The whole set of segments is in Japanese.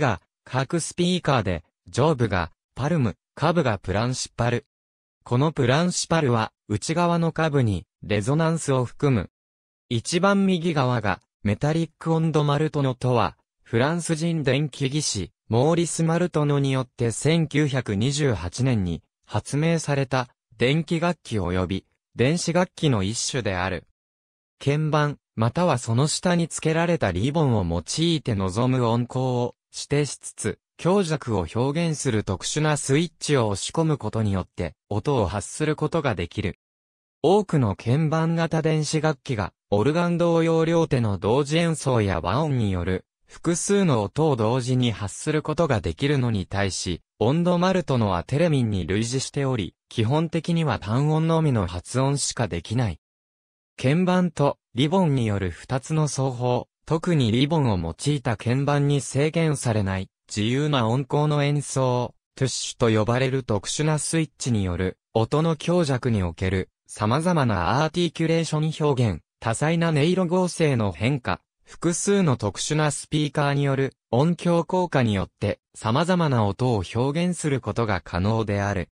が、各スピーカーで、上部が、パルム、下部がプランシパル。このプランシパルは、内側の下部に、レゾナンスを含む。一番右側が、メタリック・オンド・マルトノとは、フランス人電気技師、モーリス・マルトノによって1928年に発明された電気楽器及び電子楽器の一種である。鍵盤、またはその下に付けられたリボンを用いて望む音高を指定しつつ、強弱を表現する特殊なスイッチを押し込むことによって、音を発することができる。多くの鍵盤型電子楽器が、オルガン同様両手の同時演奏や和音による、複数の音を同時に発することができるのに対し、オンドマルトのはテレミンに類似しており、基本的には単音のみの発音しかできない。鍵盤とリボンによる二つの奏法、特にリボンを用いた鍵盤に制限されない自由な音高の演奏、トゥッシュと呼ばれる特殊なスイッチによる音の強弱における様々なアーティキュレーション表現、多彩な音色合成の変化、複数の特殊なスピーカーによる音響効果によって様々な音を表現することが可能である。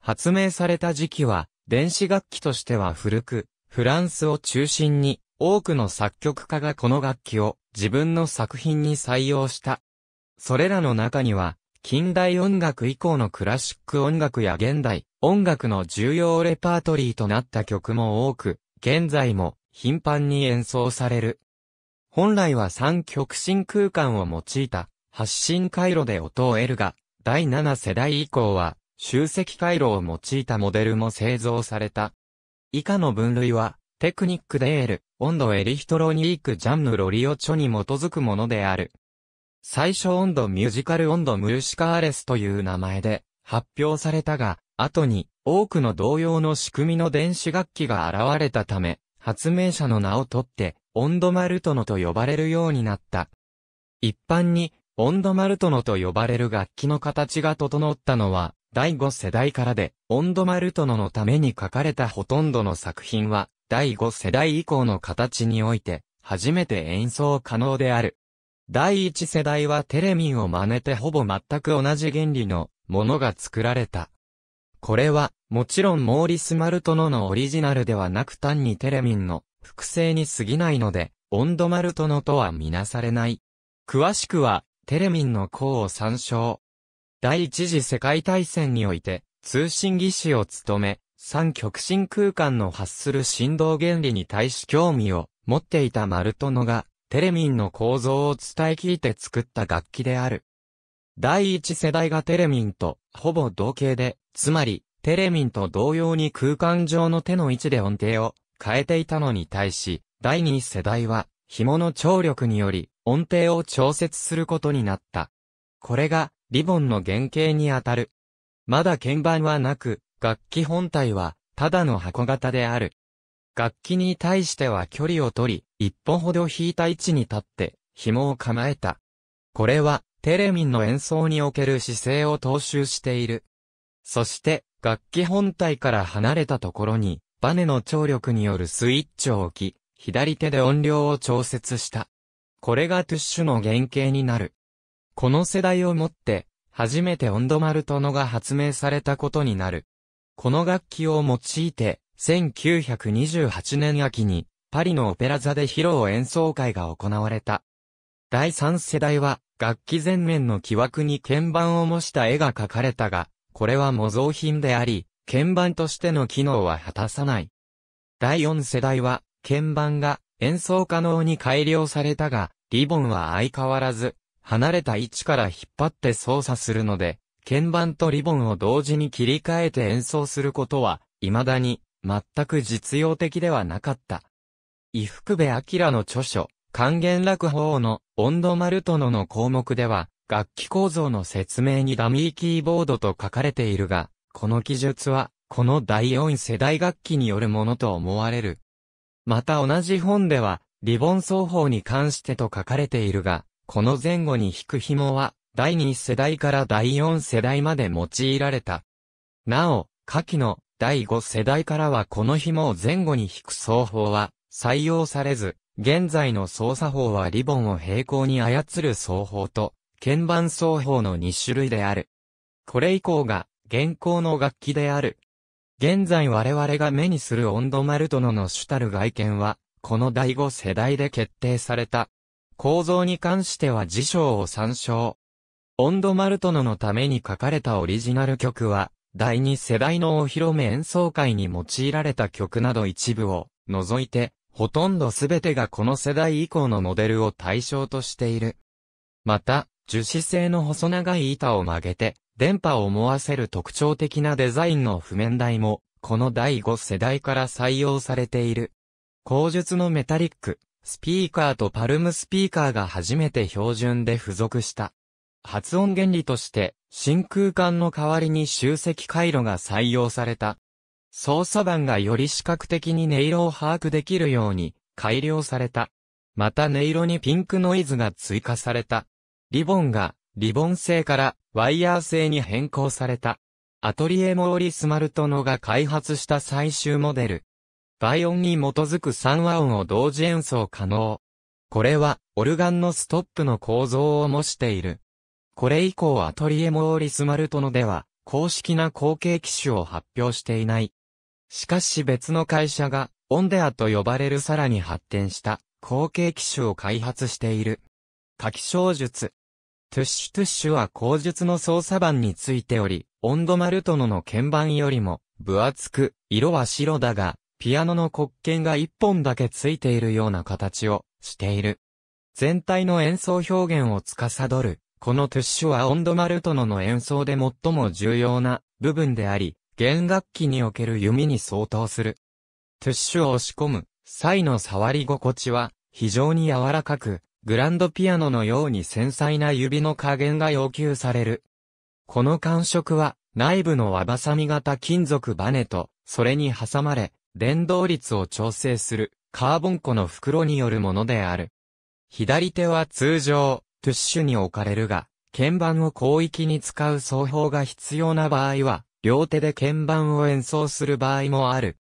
発明された時期は電子楽器としては古く、フランスを中心に多くの作曲家がこの楽器を自分の作品に採用した。それらの中には、近代音楽以降のクラシック音楽や現代音楽の重要レパートリーとなった曲も多く、現在も頻繁に演奏される。本来は三極振空間を用いた発信回路で音を得るが、第7世代以降は集積回路を用いたモデルも製造された。以下の分類はテクニックで得る、温度エリヒトロニークジャンヌロリオチョに基づくものである。最初温度ミュージカル温度ムルシカーレスという名前で発表されたが、後に多くの同様の仕組みの電子楽器が現れたため、発明者の名を取って、オンドマルトノと呼ばれるようになった。一般に、オンドマルトノと呼ばれる楽器の形が整ったのは、第5世代からで、オンドマルトノのために書かれたほとんどの作品は、第5世代以降の形において、初めて演奏可能である。第1世代はテレミンを真似てほぼ全く同じ原理のものが作られた。これは、もちろんモーリス・マルトノのオリジナルではなく単にテレミンの複製に過ぎないので、オンド・マルトノとはみなされない。詳しくは、テレミンの項を参照。第1次世界大戦において、通信技師を務め、三極心空間の発する振動原理に対し興味を持っていたマルトノが、テレミンの構造を伝え聞いて作った楽器である。第一世代がテレミンとほぼ同型で、つまり、テレミンと同様に空間上の手の位置で音程を変えていたのに対し、第二世代は、紐の張力により、音程を調節することになった。これが、リボンの原型にあたる。まだ鍵盤はなく、楽器本体は、ただの箱型である。楽器に対しては距離を取り、一歩ほど引いた位置に立って、紐を構えた。これは、テレミンの演奏における姿勢を踏襲している。そして、楽器本体から離れたところに、バネの張力によるスイッチを置き、左手で音量を調節した。これがトゥッシュの原型になる。この世代をもって、初めてオンドマルトノが発明されたことになる。この楽器を用いて、1928年秋に、パリのオペラ座で披露演奏会が行われた。第3世代は、楽器前面の木枠に鍵盤を模した絵が描かれたが、これは模造品であり、鍵盤としての機能は果たさない。第4世代は、鍵盤が演奏可能に改良されたが、リボンは相変わらず、離れた位置から引っ張って操作するので、鍵盤とリボンを同時に切り替えて演奏することは、未だに、全く実用的ではなかった。伊福部明の著書、還元落法の、オンドマルトノの項目では、楽器構造の説明にダミーキーボードと書かれているが、この記述は、この第四世代楽器によるものと思われる。また同じ本では、リボン奏法に関してと書かれているが、この前後に引く紐は、第2世代から第4世代まで用いられた。なお、下記の第5世代からはこの紐を前後に引く奏法は採用されず、現在の操作法はリボンを平行に操る奏法と、鍵盤奏法の2種類である。これ以降が現行の楽器である。現在我々が目にするオンドマルトノの主たる外見は、この第5世代で決定された。構造に関しては辞書を参照。ボンド・マルトノのために書かれたオリジナル曲は、第2世代のお披露目演奏会に用いられた曲など一部を除いて、ほとんどすべてがこの世代以降のモデルを対象としている。また、樹脂製の細長い板を曲げて、電波を思わせる特徴的なデザインの譜面台も、この第5世代から採用されている。口述のメタリック、スピーカーとパルムスピーカーが初めて標準で付属した。発音原理として、真空管の代わりに集積回路が採用された。操作盤がより視覚的に音色を把握できるように改良された。また音色にピンクノイズが追加された。リボンがリボン製からワイヤー製に変更された。アトリエモーリス・マルトノが開発した最終モデル。倍音に基づく3和音を同時演奏可能。これはオルガンのストップの構造を模している。これ以降アトリエモーリス・マルトノでは、公式な後継機種を発表していない。しかし別の会社が、オンデアと呼ばれるさらに発展した後継機種を開発している。書き小術。トゥッシュトゥッシュは口述の操作版についており、オンドマルトノの鍵盤よりも分厚く、色は白だが、ピアノの黒鍵が一本だけついているような形をしている。全体の演奏表現を司るこのテッシュはオンドマルトノの演奏で最も重要な部分であり、弦楽器における弓に相当する。テッシュを押し込む際の触り心地は非常に柔らかく、グランドピアノのように繊細な指の加減が要求される。この感触は内部のばさみ型金属バネと、それに挟まれ、電動率を調整するカーボン庫の袋によるものである。左手は通常、トゥッシュに置かれるが、鍵盤を広域に使う奏法が必要な場合は、両手で鍵盤を演奏する場合もある。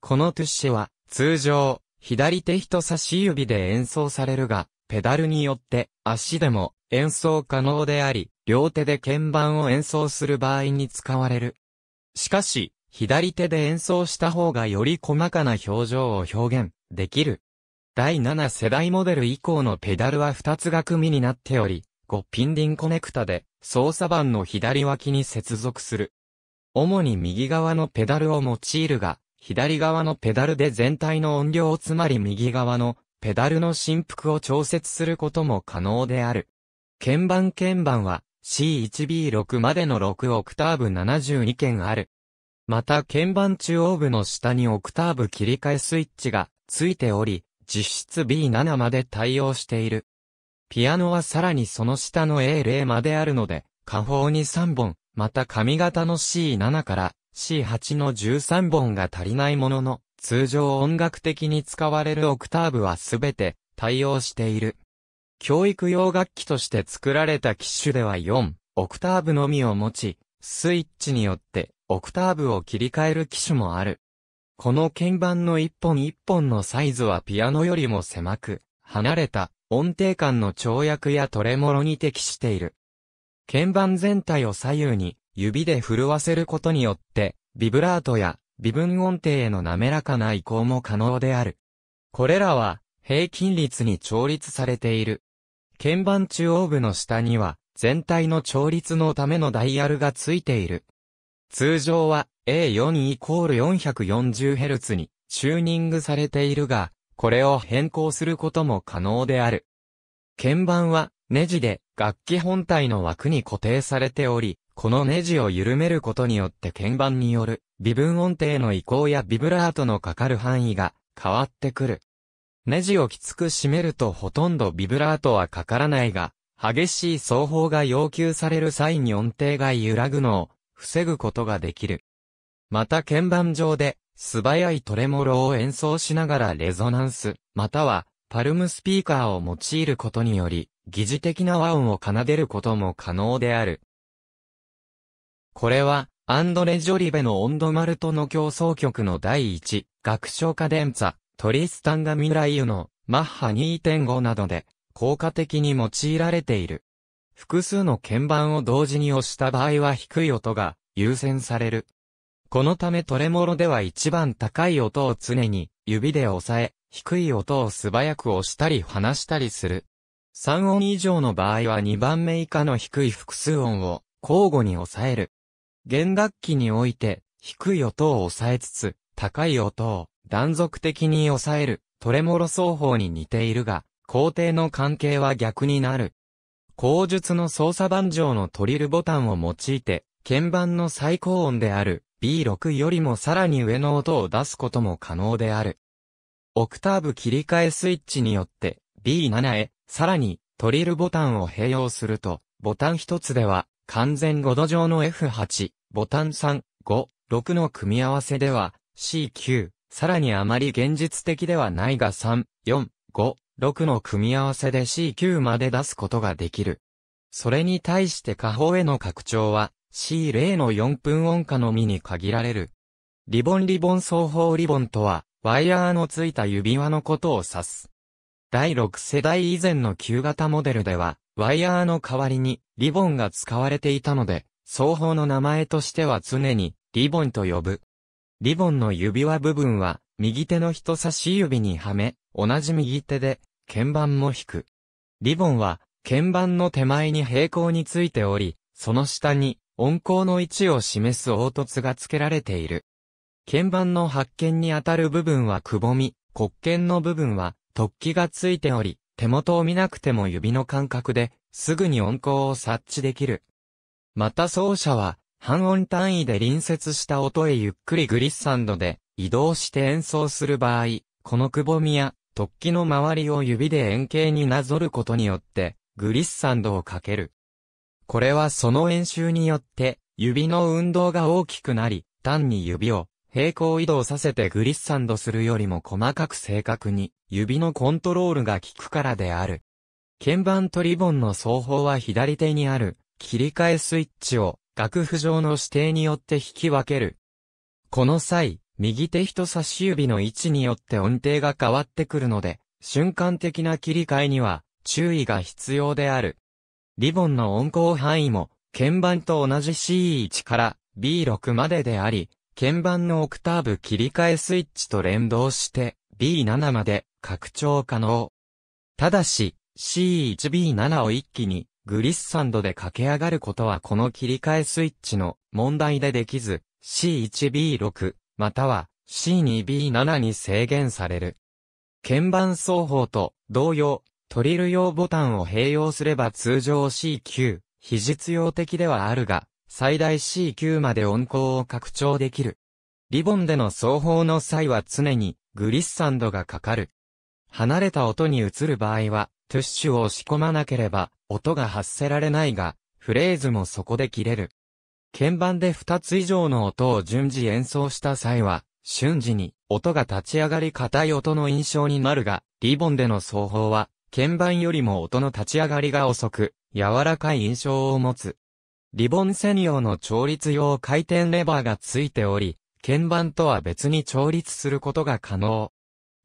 このトゥッシュは、通常、左手人差し指で演奏されるが、ペダルによって足でも演奏可能であり、両手で鍵盤を演奏する場合に使われる。しかし、左手で演奏した方がより細かな表情を表現できる第7世代モデル以降のペダルは2つが組みになっており、5ピンリンコネクタで操作盤の左脇に接続する。主に右側のペダルを用いるが、左側のペダルで全体の音量つまり右側のペダルの振幅を調節することも可能である。鍵盤鍵盤は C1B6 までの6オクターブ72件ある。また鍵盤中央部の下にオクターブ切り替えスイッチがついており、実質 B7 まで対応している。ピアノはさらにその下の A0 まであるので、下方に3本、また髪型の C7 から C8 の13本が足りないものの、通常音楽的に使われるオクターブはすべて対応している。教育用楽器として作られた機種では4、オクターブのみを持ち、スイッチによってオクターブを切り替える機種もある。この鍵盤の一本一本のサイズはピアノよりも狭く、離れた音程感の跳躍やトレモロに適している。鍵盤全体を左右に指で震わせることによって、ビブラートや微分音程への滑らかな移行も可能である。これらは平均率に調律されている。鍵盤中央部の下には全体の調律のためのダイヤルがついている。通常は A4 イコール 440Hz にチューニングされているが、これを変更することも可能である。鍵盤はネジで楽器本体の枠に固定されており、このネジを緩めることによって鍵盤による微分音程の移行やビブラートのかかる範囲が変わってくる。ネジをきつく締めるとほとんどビブラートはかからないが、激しい奏法が要求される際に音程が揺らぐのを防ぐことができる。また鍵盤上で、素早いトレモロを演奏しながらレゾナンス、または、パルムスピーカーを用いることにより、疑似的な和音を奏でることも可能である。これは、アンドレ・ジョリベのオンド・マルトの競争曲の第一、楽章カデンツァ、トリスタンガ・ミライユの、マッハ2.5などで、効果的に用いられている。複数の鍵盤を同時に押した場合は低い音が優先される。このためトレモロでは一番高い音を常に指で押さえ、低い音を素早く押したり離したりする。3音以上の場合は2番目以下の低い複数音を交互に押さえる。弦楽器において低い音を押さえつつ高い音を断続的に抑えるトレモロ奏法に似ているが、工程の関係は逆になる。口述の操作盤上のトリルボタンを用いて、鍵盤の最高音である B6 よりもさらに上の音を出すことも可能である。オクターブ切り替えスイッチによって B7 へ、さらにトリルボタンを併用すると、ボタン一つでは完全5度上の F8、ボタン3、5、6の組み合わせでは C9、さらにあまり現実的ではないが3、4、5、6の組み合わせで C9 まで出すことができる。それに対して下方への拡張は C0 の4分音下のみに限られる。リボンリボン双方リボンとは、ワイヤーのついた指輪のことを指す。第6世代以前の旧型モデルでは、ワイヤーの代わりにリボンが使われていたので、双方の名前としては常にリボンと呼ぶ。リボンの指輪部分は、右手の人差し指にはめ、同じ右手で鍵盤も引く。リボンは、鍵盤の手前に平行についており、その下に音高の位置を示す凹凸が付けられている。鍵盤の発見にあたる部分はくぼみ、黒鍵の部分は突起がついており、手元を見なくても指の感覚ですぐに音高を察知できる。また奏者は半音単位で隣接した音へゆっくりグリッサンドで移動して演奏する場合、このくぼみや突起の周りを指で円形になぞることによってグリッサンドをかける。これはその演習によって、指の運動が大きくなり、単に指を平行移動させてグリッサンドするよりも細かく正確に、指のコントロールが効くからである。鍵盤とリボンの双方は左手にある、切り替えスイッチを、楽譜上の指定によって引き分ける。この際、右手人差し指の位置によって音程が変わってくるので、瞬間的な切り替えには注意が必要である。リボンの音高範囲も、鍵盤と同じ C1 から B6 までであり、鍵盤のオクターブ切り替えスイッチと連動して B7 まで拡張可能。ただし、C1B7 を一気にグリッサンドで駆け上がることはこの切り替えスイッチの問題でできず、C1B6 または C2B7 に制限される。鍵盤双方と同様、トリル用ボタンを併用すれば通常 c q 非実用的ではあるが、最大 c q まで音高を拡張できる。リボンでの奏法の際は常にグリッサンドがかかる。離れた音に移る場合は、トゥッシュを押し込まなければ、音が発せられないが、フレーズもそこで切れる。鍵盤で2つ以上の音を順次演奏した際は、瞬時に音が立ち上がり硬い音の印象になるが、リボンでの奏法は鍵盤よりも音の立ち上がりが遅く、柔らかい印象を持つ。リボン専用の調律用回転レバーがついており、鍵盤とは別に調律することが可能。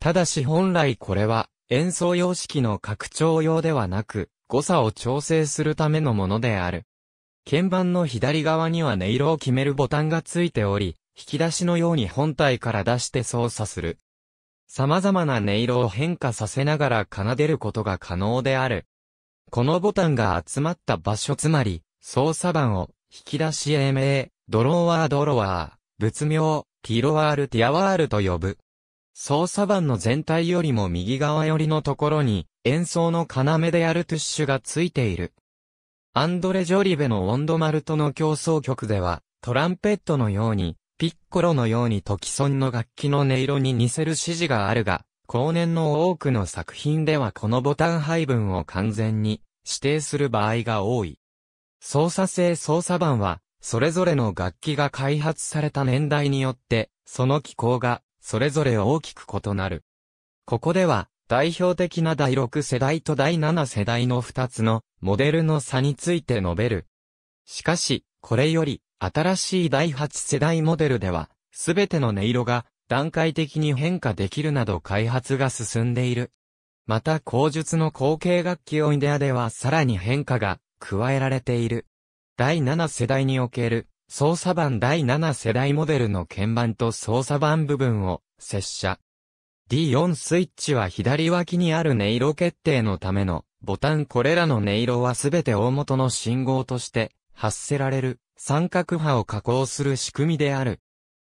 ただし本来これは演奏様式の拡張用ではなく、誤差を調整するためのものである。鍵盤の左側には音色を決めるボタンがついており、引き出しのように本体から出して操作する。様々な音色を変化させながら奏でることが可能である。このボタンが集まった場所つまり、操作盤を、引き出し A 名、ドローワードロワー、仏名、ティロワールティアワールと呼ぶ。操作盤の全体よりも右側寄りのところに、演奏の要であるトゥッシュがついている。アンドレ・ジョリベのオンドマルトの競争曲では、トランペットのように、ピッコロのようにトキソンの楽器の音色に似せる指示があるが、後年の多くの作品ではこのボタン配分を完全に指定する場合が多い。操作性操作版は、それぞれの楽器が開発された年代によって、その機構が、それぞれ大きく異なる。ここでは、代表的な第6世代と第7世代の2つのモデルの差について述べる。しかし、これより、新しい第8世代モデルでは、すべての音色が段階的に変化できるなど開発が進んでいる。また口述の後継楽器オイデアではさらに変化が加えられている。第7世代における操作盤第7世代モデルの鍵盤と操作盤部分を接写。D4 スイッチは左脇にある音色決定のためのボタンこれらの音色はすべて大元の信号として発せられる。三角波を加工する仕組みである。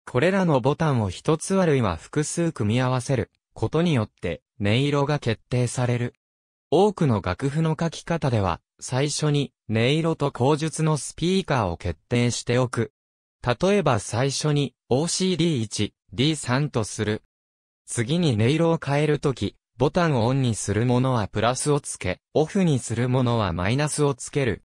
これらのボタンを一つあるいは複数組み合わせることによって音色が決定される。多くの楽譜の書き方では最初に音色と口述のスピーカーを決定しておく。例えば最初に OCD1、D3 とする。次に音色を変えるとき、ボタンをオンにするものはプラスをつけ、オフにするものはマイナスをつける。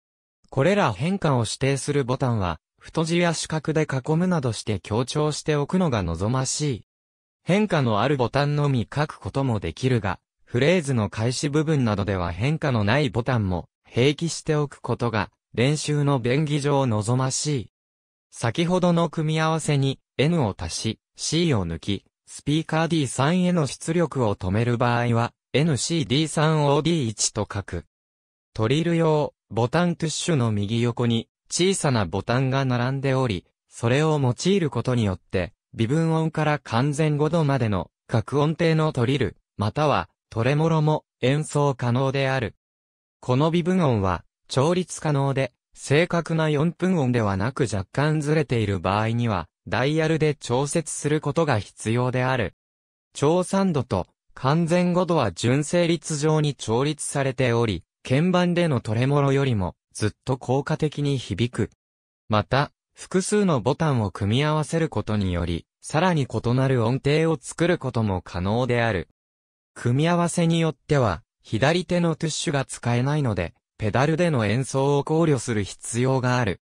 これら変化を指定するボタンは、太字や四角で囲むなどして強調しておくのが望ましい。変化のあるボタンのみ書くこともできるが、フレーズの開始部分などでは変化のないボタンも併記しておくことが練習の便宜上望ましい。先ほどの組み合わせに N を足し C を抜き、スピーカー D3 への出力を止める場合は NCD3OD1 と書く。トリル用、ボタントッシュの右横に、小さなボタンが並んでおり、それを用いることによって、微分音から完全5度までの、各音程のトリル、または、トレモロも演奏可能である。この微分音は、調律可能で、正確な4分音ではなく若干ずれている場合には、ダイヤルで調節することが必要である。超3度と完全5度は純正率上に調律されており、鍵盤でのトレモロよりもずっと効果的に響く。また、複数のボタンを組み合わせることにより、さらに異なる音程を作ることも可能である。組み合わせによっては、左手のトゥッシュが使えないので、ペダルでの演奏を考慮する必要がある。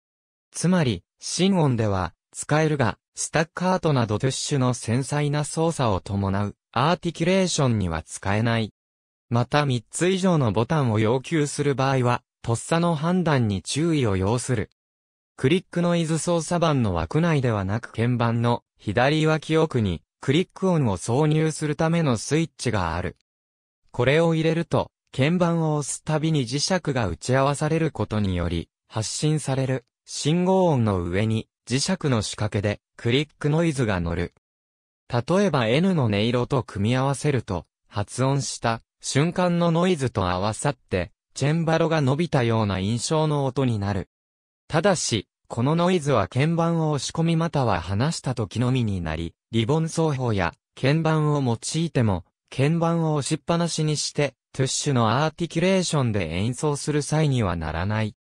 つまり、心音では、使えるが、スタッカートなどトゥッシュの繊細な操作を伴う、アーティキュレーションには使えない。また3つ以上のボタンを要求する場合は、とっさの判断に注意を要する。クリックノイズ操作盤の枠内ではなく鍵盤の左脇奥にクリック音を挿入するためのスイッチがある。これを入れると、鍵盤を押すたびに磁石が打ち合わされることにより、発信される信号音の上に磁石の仕掛けでクリックノイズが乗る。例えば N の音色と組み合わせると、発音した瞬間のノイズと合わさって、チェンバロが伸びたような印象の音になる。ただし、このノイズは鍵盤を押し込みまたは離した時のみになり、リボン奏法や鍵盤を用いても、鍵盤を押しっぱなしにして、トゥッシュのアーティキュレーションで演奏する際にはならない。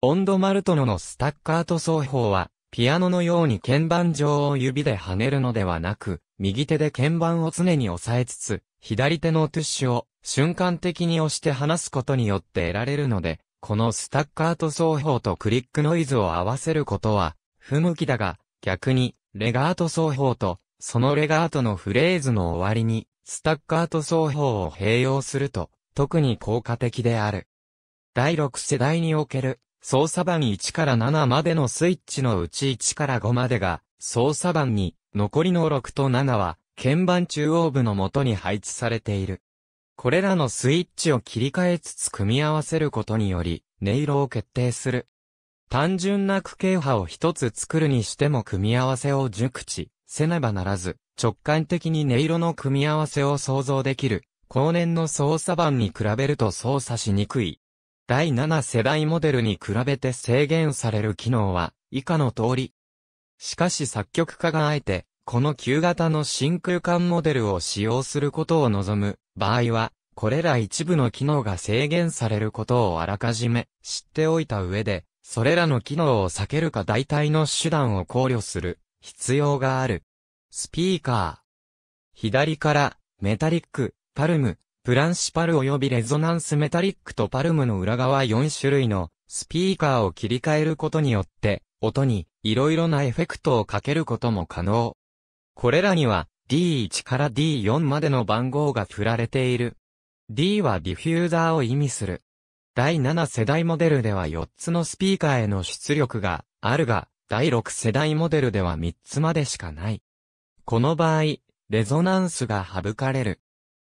オンドマルトノのスタッカート奏法は、ピアノのように鍵盤上を指で跳ねるのではなく、右手で鍵盤を常に押さえつつ、左手のトゥッシュを瞬間的に押して離すことによって得られるので、このスタッカート奏法とクリックノイズを合わせることは不向きだが、逆にレガート奏法とそのレガートのフレーズの終わりにスタッカート奏法を併用すると特に効果的である。第6世代における操作盤1から7までのスイッチのうち1から5までが操作盤に残りの6と7は、鍵盤中央部の元に配置されている。これらのスイッチを切り替えつつ組み合わせることにより、音色を決定する。単純な区形波を一つ作るにしても組み合わせを熟知せねばならず、直感的に音色の組み合わせを想像できる、後年の操作版に比べると操作しにくい。第7世代モデルに比べて制限される機能は、以下の通り、しかし作曲家があえて、この旧型の真空管モデルを使用することを望む場合は、これら一部の機能が制限されることをあらかじめ知っておいた上で、それらの機能を避けるか代替の手段を考慮する必要がある。スピーカー。左から、メタリック、パルム、プランシパル及びレゾナンスメタリックとパルムの裏側4種類のスピーカーを切り替えることによって、音にいろいろなエフェクトをかけることも可能。これらには D1 から D4 までの番号が振られている。D はディフューザーを意味する。第7世代モデルでは4つのスピーカーへの出力があるが、第6世代モデルでは3つまでしかない。この場合、レゾナンスが省かれる。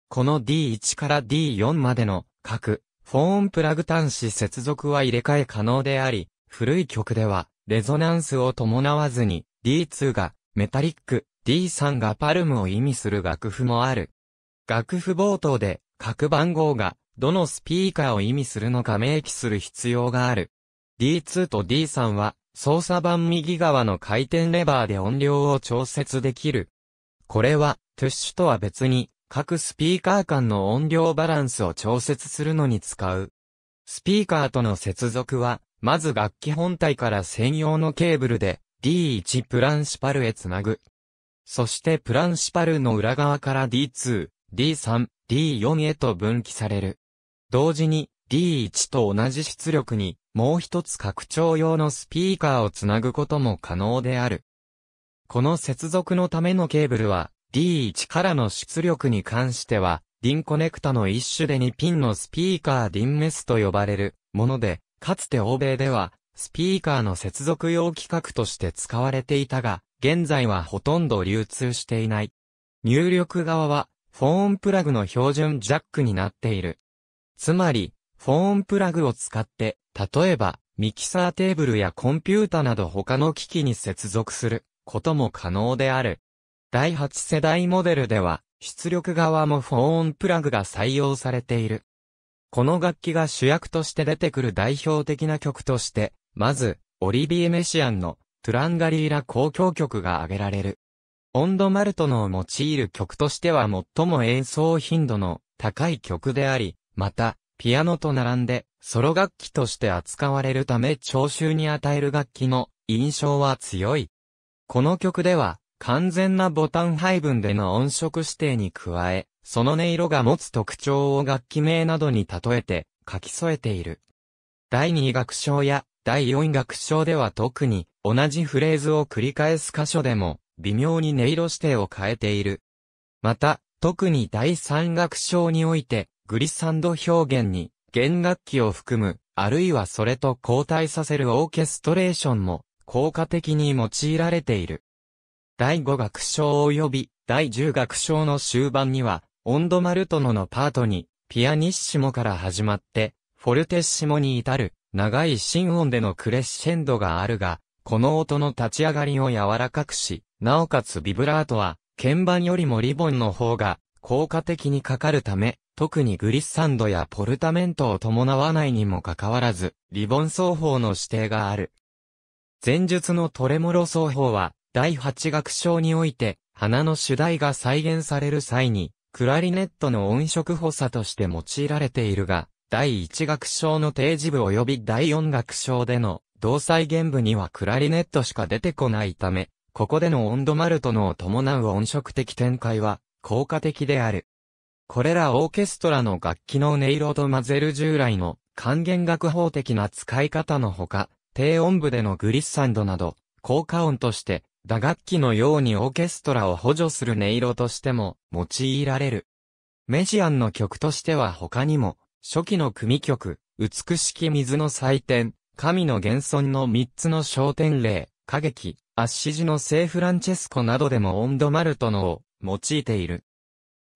この D1 から D4 までの各フォーンプラグ端子接続は入れ替え可能であり、古い曲ではレゾナンスを伴わずに、D2 がメタリック、D3 がパルムを意味する楽譜もある。楽譜冒頭で、各番号が、どのスピーカーを意味するのか明記する必要がある。D2 と D3 は、操作盤右側の回転レバーで音量を調節できる。これは、トゥッシュとは別に、各スピーカー間の音量バランスを調節するのに使う。スピーカーとの接続は、まず楽器本体から専用のケーブルで D1 プランシパルへつなぐ。そしてプランシパルの裏側から D2、D3、D4 へと分岐される。同時に D1 と同じ出力にもう一つ拡張用のスピーカーをつなぐことも可能である。この接続のためのケーブルは D1 からの出力に関しては DIN コネクタの一種で2ピンのスピーカー DIN メスと呼ばれるものでかつて欧米では、スピーカーの接続用規格として使われていたが、現在はほとんど流通していない。入力側は、フォーンプラグの標準ジャックになっている。つまり、フォーンプラグを使って、例えば、ミキサーテーブルやコンピュータなど他の機器に接続することも可能である。第8世代モデルでは、出力側もフォーンプラグが採用されている。この楽器が主役として出てくる代表的な曲として、まず、オリビエ・メシアンのトゥランガリーラ交響曲が挙げられる。オンド・マルトの用いる曲としては最も演奏頻度の高い曲であり、また、ピアノと並んで、ソロ楽器として扱われるため聴衆に与える楽器の印象は強い。この曲では、完全なボタン配分での音色指定に加え、その音色が持つ特徴を楽器名などに例えて書き添えている。第2楽章や第4楽章では特に同じフレーズを繰り返す箇所でも微妙に音色指定を変えている。また、特に第3楽章においてグリサンド表現に弦楽器を含む、あるいはそれと交代させるオーケストレーションも効果的に用いられている。第5楽章及び第10楽章の終盤には、オンドマルトノのパートに、ピアニッシモから始まって、フォルテッシモに至る、長い心音でのクレッシェンドがあるが、この音の立ち上がりを柔らかくし、なおかつビブラートは、鍵盤よりもリボンの方が、効果的にかかるため、特にグリッサンドやポルタメントを伴わないにもかかわらず、リボン奏法の指定がある。前述のトレモロ奏法は、第8楽章において、花の主題が再現される際に、クラリネットの音色補佐として用いられているが、第1楽章の定時部及び第4楽章での同祭弦部にはクラリネットしか出てこないため、ここでのオンドマルトのを伴う音色的展開は効果的である。これらオーケストラの楽器の音色と混ぜる従来の還元楽法的な使い方のほか、低音部でのグリッサンドなど、効果音として打楽器のようにオーケストラを補助する音色としても用いられる。メシアンの曲としては他にも、初期の組曲、美しき水の祭典、神の現存の三つの焦点例、歌劇、アッシジの聖フランチェスコなどでもオンドマルトのを用いている。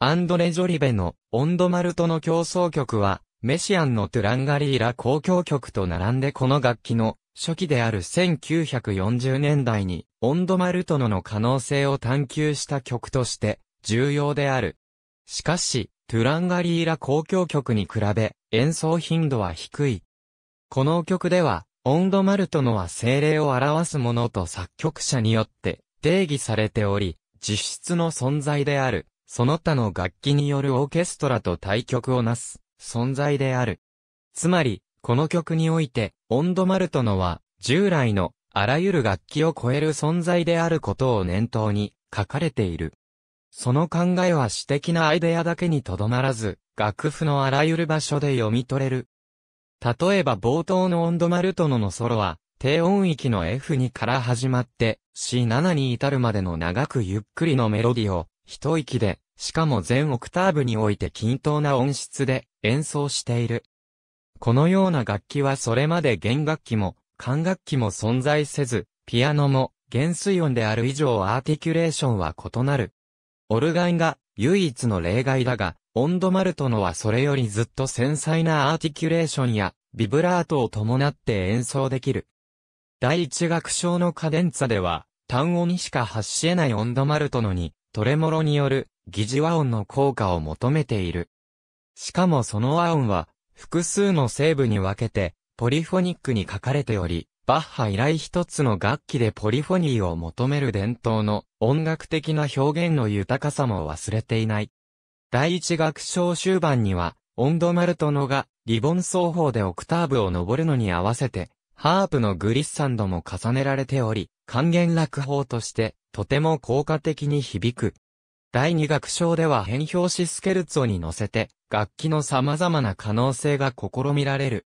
アンドレ・ジョリベのオンドマルトの競争曲は、メシアンのトゥランガリーラ交響曲と並んでこの楽器の初期である1940年代に、オンド・マルトノの可能性を探求した曲として、重要である。しかし、トゥランガリーラ公共曲に比べ、演奏頻度は低い。この曲では、オンド・マルトノは精霊を表すものと作曲者によって定義されており、実質の存在である、その他の楽器によるオーケストラと対局をなす、存在である。つまり、この曲において、オンド・マルトノは、従来の、あらゆる楽器を超える存在であることを念頭に、書かれている。その考えは詩的なアイデアだけにとどまらず、楽譜のあらゆる場所で読み取れる。例えば冒頭のオンド・マルトノのソロは、低音域の F2 から始まって C7 に至るまでの長くゆっくりのメロディを一息で、しかも全オクターブにおいて均等な音質で演奏している。このような楽器はそれまで弦楽器も管楽器も存在せず、ピアノも減衰音である以上アーティキュレーションは異なる。オルガンが唯一の例外だが、オンドマルトのはそれよりずっと繊細なアーティキュレーションやビブラートを伴って演奏できる。第一楽章のカデンツァでは、単音にしか発し得ないオンドマルトのに、トレモロによる疑似和音の効果を求めている。しかもその和音は、複数のー部に分けて、ポリフォニックに書かれており、バッハ以来一つの楽器でポリフォニーを求める伝統の音楽的な表現の豊かさも忘れていない。第一楽章終盤には、オンドマルトノがリボン奏法でオクターブを登るのに合わせて、ハープのグリッサンドも重ねられており、還元楽法として、とても効果的に響く。第二楽章では変表しスケルツォに乗せて、楽器の様々な可能性が試みられる。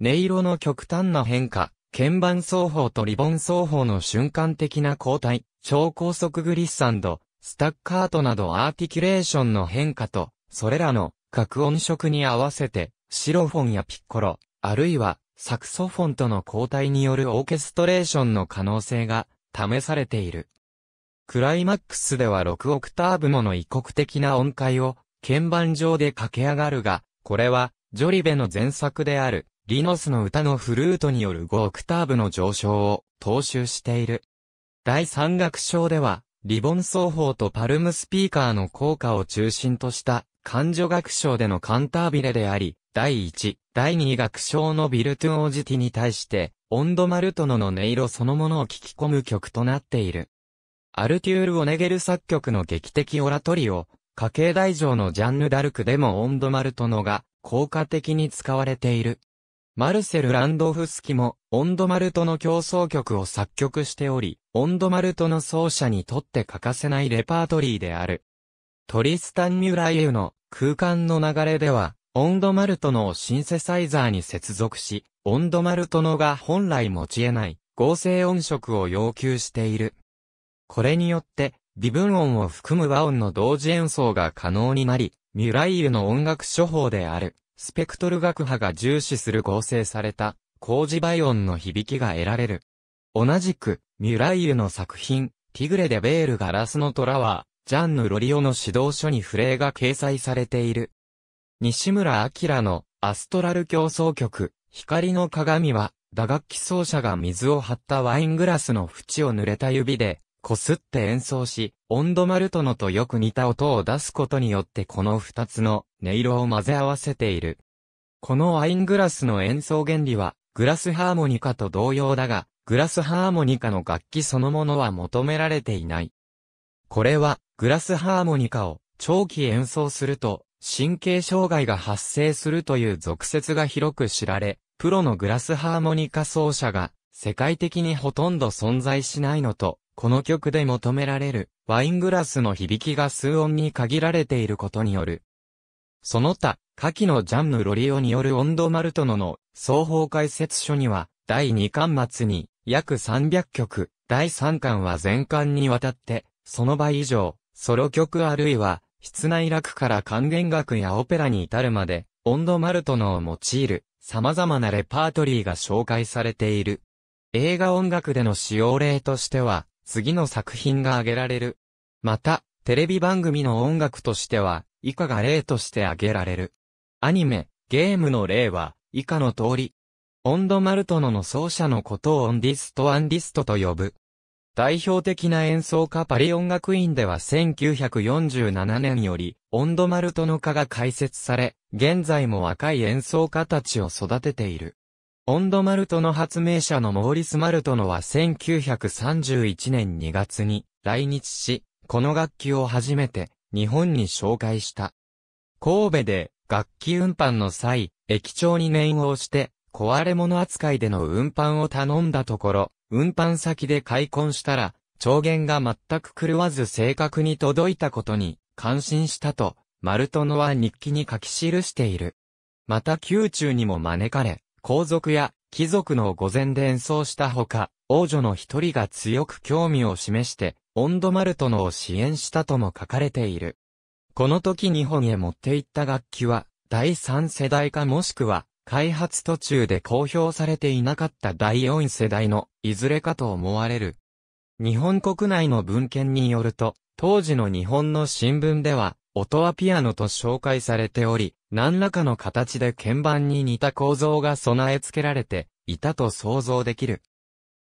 音色の極端な変化、鍵盤奏法とリボン奏法の瞬間的な交代、超高速グリッサンド、スタッカートなどアーティキュレーションの変化と、それらの角音色に合わせて、シロフォンやピッコロ、あるいはサクソフォンとの交代によるオーケストレーションの可能性が試されている。クライマックスでは6オクターブもの異国的な音階を、鍵盤上で駆け上がるが、これは、ジョリベの前作である、リノスの歌のフルートによる5オクターブの上昇を踏襲している。第3楽章では、リボン奏法とパルムスピーカーの効果を中心とした、感情楽章でのカンタービレであり、第1、第2楽章のビルトゥオジティに対して、オンドマルトノの音色そのものを聞き込む曲となっている。アルテュール・オネゲル作曲の劇的オラトリオ、家計大城のジャンヌ・ダルクでもオンド・マルトノが効果的に使われている。マルセル・ランドフスキも、オンド・マルトノ競争曲を作曲しており、オンド・マルトノ奏者にとって欠かせないレパートリーである。トリスタン・ミュライユの空間の流れでは、オンド・マルトノをシンセサイザーに接続し、オンド・マルトノが本来持ち得ない合成音色を要求している。これによって、微分音を含む和音の同時演奏が可能になり、ミュライユの音楽処方である、スペクトル学派が重視する合成された、工事倍音の響きが得られる。同じく、ミュライユの作品、ティグレデ・ベールガラスの虎は、ジャンヌ・ロリオの指導書にフレーが掲載されている。西村明のアストラル競争曲、光の鏡は、打楽器奏者が水を張ったワイングラスの縁を濡れた指で、こすって演奏し、温度マルトノとよく似た音を出すことによってこの二つの音色を混ぜ合わせている。このワイングラスの演奏原理は、グラスハーモニカと同様だが、グラスハーモニカの楽器そのものは求められていない。これは、グラスハーモニカを長期演奏すると、神経障害が発生するという俗説が広く知られ、プロのグラスハーモニカ奏者が世界的にほとんど存在しないのと、この曲で求められるワイングラスの響きが数音に限られていることによる。その他、下記のジャンヌ・ロリオによるオンド・マルトノの双方解説書には、第2巻末に約300曲、第3巻は全巻にわたって、その倍以上、ソロ曲あるいは、室内楽から還元楽やオペラに至るまで、オンド・マルトノを用いる、様々なレパートリーが紹介されている。映画音楽での使用例としては、次の作品が挙げられる。また、テレビ番組の音楽としては、以下が例として挙げられる。アニメ、ゲームの例は、以下の通り。オンド・マルトノの奏者のことをオンディスト・アンディストと呼ぶ。代表的な演奏家パリ音楽院では1947年より、オンド・マルトノ科が開設され、現在も若い演奏家たちを育てている。オンドマルトの発明者のモーリス・マルトノは1931年2月に来日し、この楽器を初めて日本に紹介した。神戸で楽器運搬の際、駅長に念を押して、壊れ物扱いでの運搬を頼んだところ、運搬先で開墾したら、調弦が全く狂わず正確に届いたことに感心したと、マルトノは日記に書き記している。また宮中にも招かれ、皇族や貴族の御前で演奏したほか、王女の一人が強く興味を示して、オンドマルトのを支援したとも書かれている。この時日本へ持って行った楽器は、第3世代かもしくは、開発途中で公表されていなかった第4世代の、いずれかと思われる。日本国内の文献によると、当時の日本の新聞では、音はピアノと紹介されており、何らかの形で鍵盤に似た構造が備え付けられていたと想像できる。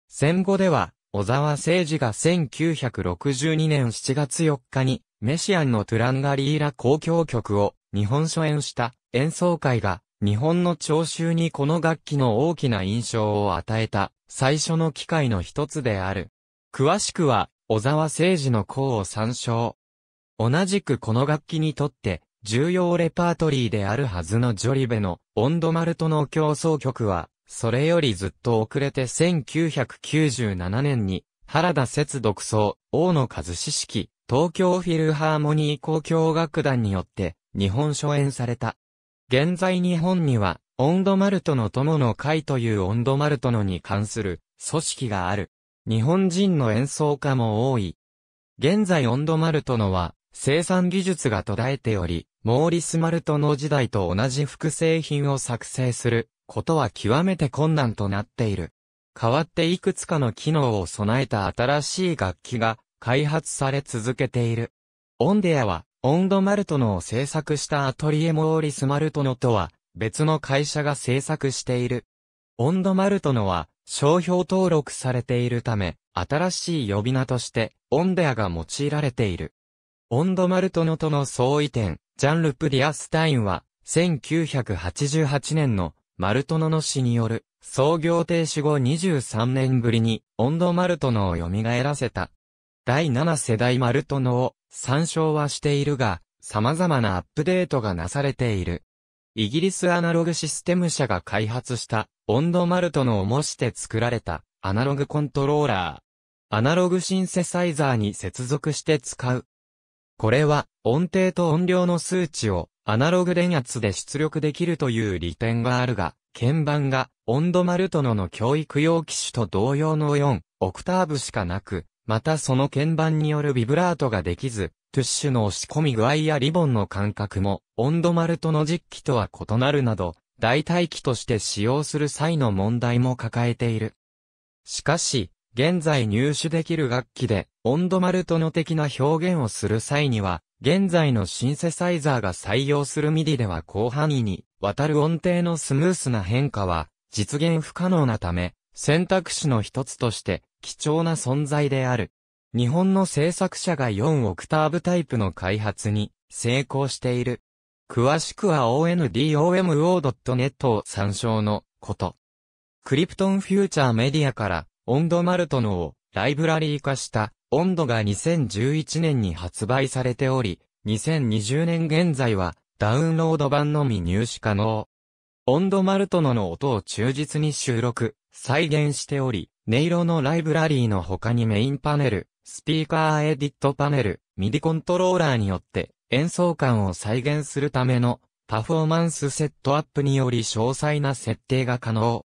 戦後では、小沢誠二が1962年7月4日に、メシアンのトゥランガリーラ交響曲を日本初演した演奏会が、日本の聴衆にこの楽器の大きな印象を与えた最初の機会の一つである。詳しくは、小沢誠二の項を参照。同じくこの楽器にとって重要レパートリーであるはずのジョリベのオンドマルトの競争曲は、それよりずっと遅れて1997年に、原田節独奏、大野和志式、東京フィルハーモニー交響楽団によって、日本初演された。現在日本には、オンドマルトの友の会というオンドマルトのに関する組織がある。日本人の演奏家も多い。現在オンドマルトのは、生産技術が途絶えており、モーリス・マルトの時代と同じ複製品を作成することは極めて困難となっている。代わっていくつかの機能を備えた新しい楽器が開発され続けている。オンデアは、オンドマルトのを制作したアトリエモーリス・マルトのとは、別の会社が制作している。オンドマルトのは、商標登録されているため、新しい呼び名として、オンデアが用いられている。オンド・マルトノとの相違点、ジャンルプ・ディアスタインは、1988年のマルトノの死による創業停止後23年ぶりにオンド・マルトノを蘇らせた。第7世代マルトノを参照はしているが、様々なアップデートがなされている。イギリスアナログシステム社が開発したオンド・マルトノを模して作られたアナログコントローラー。アナログシンセサイザーに接続して使うこれは、音程と音量の数値をアナログ電圧で出力できるという利点があるが、鍵盤がン度マルトノの教育用機種と同様の4、オクターブしかなく、またその鍵盤によるビブラートができず、トゥッシュの押し込み具合やリボンの間隔も、温度ルトノ実機とは異なるなど、代替機として使用する際の問題も抱えている。しかし、現在入手できる楽器で、オンドマルトの的な表現をする際には、現在のシンセサイザーが採用するミディでは広範囲に、渡る音程のスムースな変化は、実現不可能なため、選択肢の一つとして、貴重な存在である。日本の制作者が4オクターブタイプの開発に成功している。詳しくは ondomo.net を参照のこと。クリプトンフューチャーメディアからオンドマルトのをライブラリー化したオンドが2011年に発売されており、2020年現在はダウンロード版のみ入手可能。オンドマルトノの音を忠実に収録、再現しており、音色のライブラリーの他にメインパネル、スピーカーエディットパネル、ミディコントローラーによって演奏感を再現するためのパフォーマンスセットアップにより詳細な設定が可能。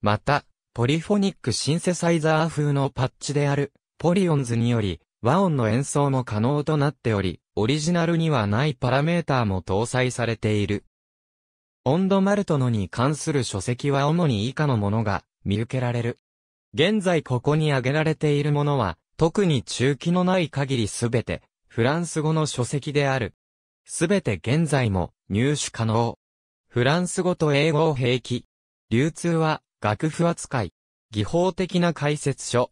また、ポリフォニックシンセサイザー風のパッチである、ポリオンズにより、和音の演奏も可能となっており、オリジナルにはないパラメーターも搭載されている。オンドマルトノに関する書籍は主に以下のものが見受けられる。現在ここに挙げられているものは、特に中期のない限りすべて、フランス語の書籍である。すべて現在も入手可能。フランス語と英語を併記。流通は楽譜扱い、技法的な解説書。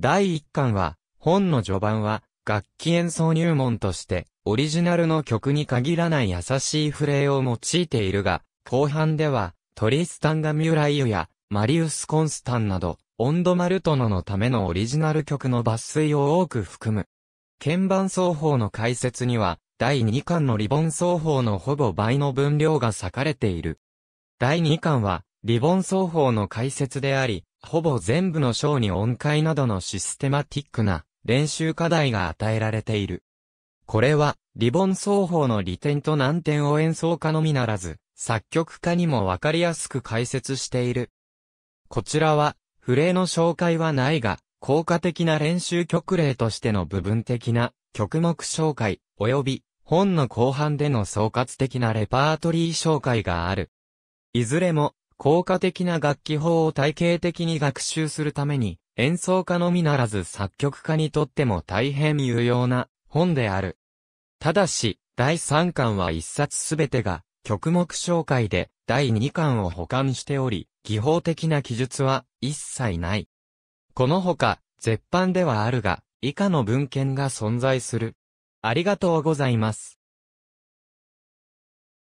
第1巻は、本の序盤は、楽器演奏入門として、オリジナルの曲に限らない優しいフレーを用いているが、後半では、トリスタン・ガミュライユや、マリウス・コンスタンなど、オンド・マルトノのためのオリジナル曲の抜粋を多く含む。鍵盤奏法の解説には、第2巻のリボン奏法のほぼ倍の分量が割かれている。第2巻は、リボン奏法の解説であり、ほぼ全部の章に音階などのシステマティックな練習課題が与えられている。これは、リボン奏法の利点と難点を演奏家のみならず、作曲家にもわかりやすく解説している。こちらは、フレーの紹介はないが、効果的な練習曲例としての部分的な曲目紹介、及び本の後半での総括的なレパートリー紹介がある。いずれも効果的な楽器法を体系的に学習するために、演奏家のみならず作曲家にとっても大変有用な本である。ただし、第3巻は一冊すべてが曲目紹介で第2巻を保管しており、技法的な記述は一切ない。このほか、絶版ではあるが、以下の文献が存在する。ありがとうございます。